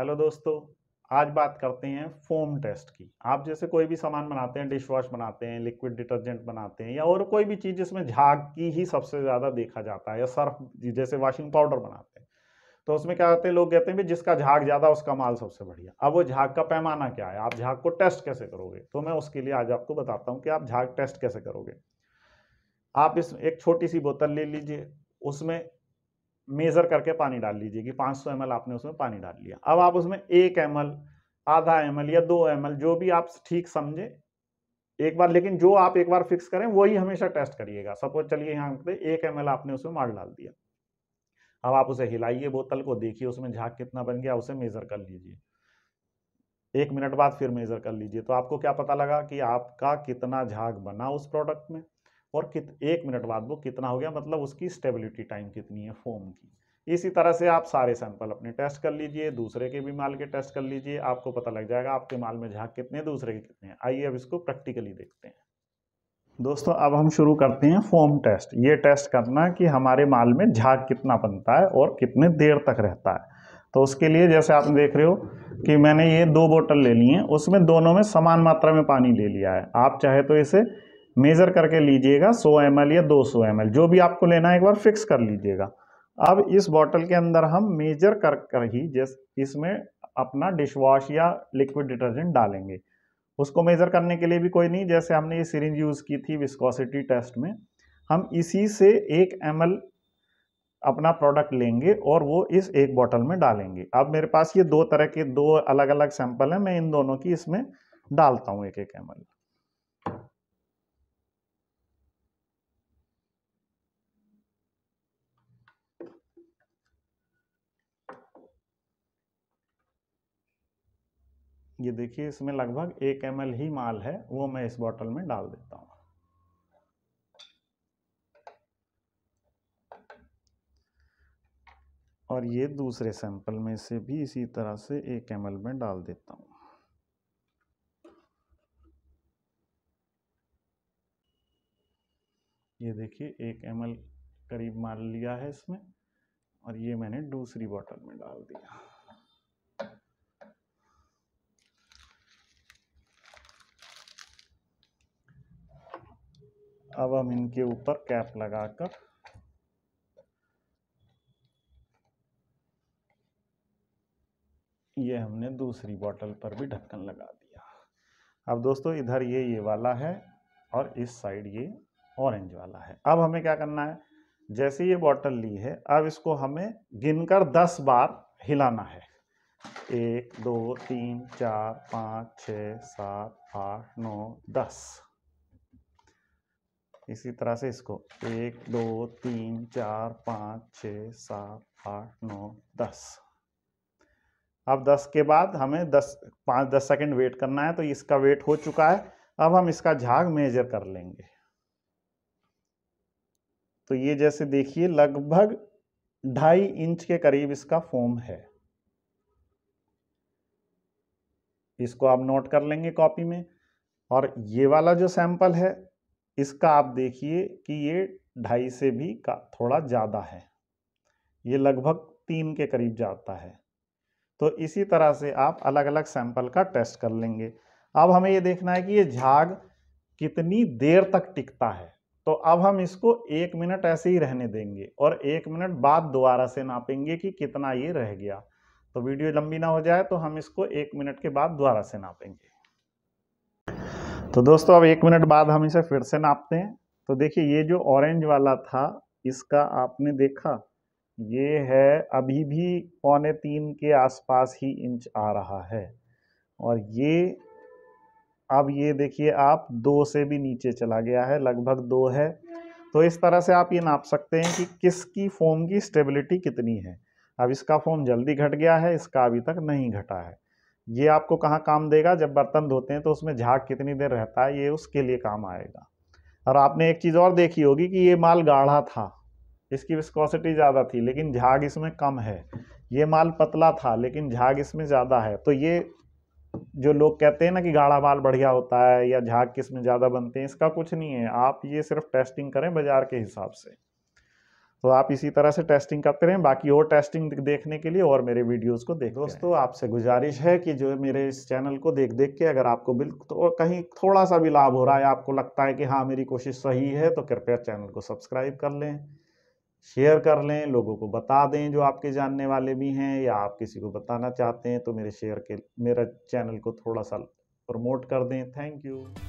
hello दोस्तों आज बात करते हैं फोम टेस्ट की आप जैसे कोई भी सामान बनाते हैं डिश वॉश बनाते हैं लिक्विड डिटर्जेंट बनाते हैं या और कोई भी चीज़ जिसमें झाग की ही सबसे ज़्यादा देखा जाता है या सर्फ जैसे वॉशिंग पाउडर बनाते हैं तो उसमें क्या कहते हैं लोग कहते हैं भाई जिसका झाग ज़्यादा उसका माल सबसे बढ़िया अब वो झाग का पैमाना क्या है आप झाग को टेस्ट कैसे करोगे तो मैं उसके लिए आज आपको बताता हूँ कि आप झाग टेस्ट कैसे करोगे आप इस एक छोटी सी बोतल ले लीजिए उसमें मेज़र करके पानी डाल लीजिए कि 500 सौ आपने उसमें पानी डाल लिया अब आप उसमें एक एम आधा एम या दो एम जो भी आप ठीक समझे एक बार लेकिन जो आप एक बार फिक्स करें वही हमेशा टेस्ट करिएगा सपोज चलिए यहाँ पे एक एम आपने उसमें मार डाल दिया अब आप उसे हिलाइए बोतल को देखिए उसमें झाग कितना बन गया उसे मेज़र कर लीजिए एक मिनट बाद फिर मेज़र कर लीजिए तो आपको क्या पता लगा कि आपका कितना झाग बना उस प्रोडक्ट में और कित एक मिनट बाद वो कितना हो गया मतलब उसकी स्टेबिलिटी टाइम कितनी है फोम की इसी तरह से आप सारे सैंपल अपने टेस्ट कर लीजिए दूसरे के भी माल के टेस्ट कर लीजिए आपको पता लग जाएगा आपके माल में झाग कितने दूसरे के कितने हैं आइए अब इसको प्रैक्टिकली देखते हैं दोस्तों अब हम शुरू करते हैं फोम टेस्ट ये टेस्ट करना कि हमारे माल में झाग कितना बनता है और कितने देर तक रहता है तो उसके लिए जैसे आप देख रहे हो कि मैंने ये दो बोतल ले ली हैं उसमें दोनों में समान मात्रा में पानी ले लिया है आप चाहे तो इसे मेज़र करके लीजिएगा 100 एम या 200 एम जो भी आपको लेना है एक बार फिक्स कर लीजिएगा अब इस बॉटल के अंदर हम मेजर कर कर ही जिस इसमें अपना डिश वॉश या लिक्विड डिटर्जेंट डालेंगे उसको मेज़र करने के लिए भी कोई नहीं जैसे हमने ये सीरेंज यूज़ की थी विस्कोसिटी टेस्ट में हम इसी से एक एम अपना प्रोडक्ट लेंगे और वो इस एक बॉटल में डालेंगे अब मेरे पास ये दो तरह के दो अलग अलग सैंपल हैं मैं इन दोनों की इसमें डालता हूँ एक एक एम ये देखिए इसमें लगभग एक एम ही माल है वो मैं इस बॉटल में डाल देता हूँ और ये दूसरे सैंपल में से भी इसी तरह से एक एम में डाल देता हूँ ये देखिए एक एम करीब माल लिया है इसमें और ये मैंने दूसरी बॉटल में डाल दिया अब हम इनके ऊपर कैप लगाकर ये हमने दूसरी बॉटल पर भी ढक्कन लगा दिया अब दोस्तों इधर ये ये वाला है और इस साइड ये ऑरेंज वाला है अब हमें क्या करना है जैसे ये बॉटल ली है अब इसको हमें गिनकर दस बार हिलाना है एक दो तीन चार पाँच छ सात आठ नौ दस इसी तरह से इसको एक दो तीन चार पाँच छ सात आठ नौ दस अब दस के बाद हमें दस पाँच दस सेकेंड वेट करना है तो इसका वेट हो चुका है अब हम इसका झाग मेजर कर लेंगे तो ये जैसे देखिए लगभग ढाई इंच के करीब इसका फोम है इसको आप नोट कर लेंगे कॉपी में और ये वाला जो सैंपल है इसका आप देखिए कि ये ढाई से भी का थोड़ा ज़्यादा है ये लगभग तीन के करीब जाता है तो इसी तरह से आप अलग अलग सैंपल का टेस्ट कर लेंगे अब हमें ये देखना है कि ये झाग कितनी देर तक टिकता है तो अब हम इसको एक मिनट ऐसे ही रहने देंगे और एक मिनट बाद दोबारा से नापेंगे कि कितना ये रह गया तो वीडियो लंबी ना हो जाए तो हम इसको एक मिनट के बाद दोबारा से नापेंगे तो दोस्तों अब एक मिनट बाद हम इसे फिर से नापते हैं तो देखिए ये जो ऑरेंज वाला था इसका आपने देखा ये है अभी भी पौने तीन के आसपास ही इंच आ रहा है और ये अब ये देखिए आप दो से भी नीचे चला गया है लगभग दो है तो इस तरह से आप ये नाप सकते हैं कि किसकी फोम की स्टेबिलिटी कितनी है अब इसका फोम जल्दी घट गया है इसका अभी तक नहीं घटा है ये आपको कहाँ काम देगा जब बर्तन धोते हैं तो उसमें झाग कितनी देर रहता है ये उसके लिए काम आएगा और आपने एक चीज़ और देखी होगी कि ये माल गाढ़ा था इसकी विस्कोसिटी ज़्यादा थी लेकिन झाग इसमें कम है ये माल पतला था लेकिन झाग इसमें ज़्यादा है तो ये जो लोग कहते हैं ना कि गाढ़ा माल बढ़िया होता है या झाग किस में ज़्यादा बनते हैं इसका कुछ नहीं है आप ये सिर्फ टेस्टिंग करें बाज़ार के हिसाब से तो आप इसी तरह से टेस्टिंग करते रहें बाकी और टेस्टिंग देखने के लिए और मेरे वीडियोस को देख दोस्तों आपसे गुजारिश है कि जो मेरे इस चैनल को देख देख के अगर आपको बिल्कुल तो कहीं थोड़ा सा भी लाभ हो रहा है आपको लगता है कि हाँ मेरी कोशिश सही है तो कृपया चैनल को सब्सक्राइब कर लें शेयर कर लें लोगों को बता दें जो आपके जानने वाले भी हैं या आप किसी को बताना चाहते हैं तो मेरे शेयर के मेरा चैनल को थोड़ा सा प्रमोट कर दें थैंक यू